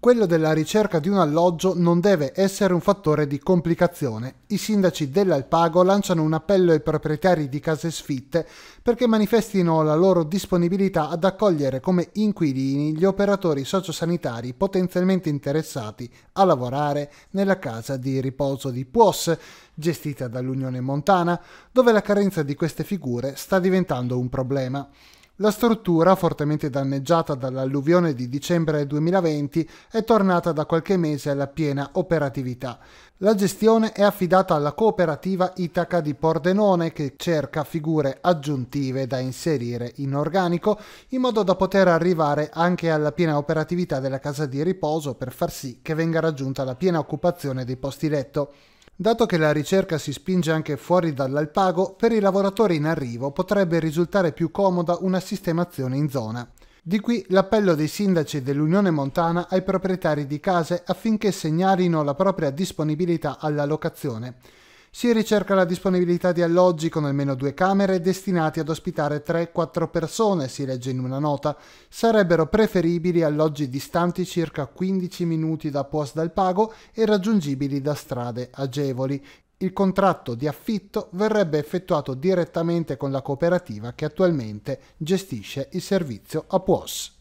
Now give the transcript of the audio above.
quello della ricerca di un alloggio non deve essere un fattore di complicazione. I sindaci dell'Alpago lanciano un appello ai proprietari di case sfitte perché manifestino la loro disponibilità ad accogliere come inquilini gli operatori sociosanitari potenzialmente interessati a lavorare nella casa di riposo di Puos, gestita dall'Unione Montana, dove la carenza di queste figure sta diventando un problema. La struttura, fortemente danneggiata dall'alluvione di dicembre 2020, è tornata da qualche mese alla piena operatività. La gestione è affidata alla cooperativa Itaca di Pordenone che cerca figure aggiuntive da inserire in organico in modo da poter arrivare anche alla piena operatività della casa di riposo per far sì che venga raggiunta la piena occupazione dei posti letto. Dato che la ricerca si spinge anche fuori dall'alpago, per i lavoratori in arrivo potrebbe risultare più comoda una sistemazione in zona. Di qui l'appello dei sindaci dell'Unione Montana ai proprietari di case affinché segnalino la propria disponibilità alla locazione. Si ricerca la disponibilità di alloggi con almeno due camere destinati ad ospitare 3-4 persone, si legge in una nota. Sarebbero preferibili alloggi distanti circa 15 minuti da Puos dal Pago e raggiungibili da strade agevoli. Il contratto di affitto verrebbe effettuato direttamente con la cooperativa che attualmente gestisce il servizio a Puos.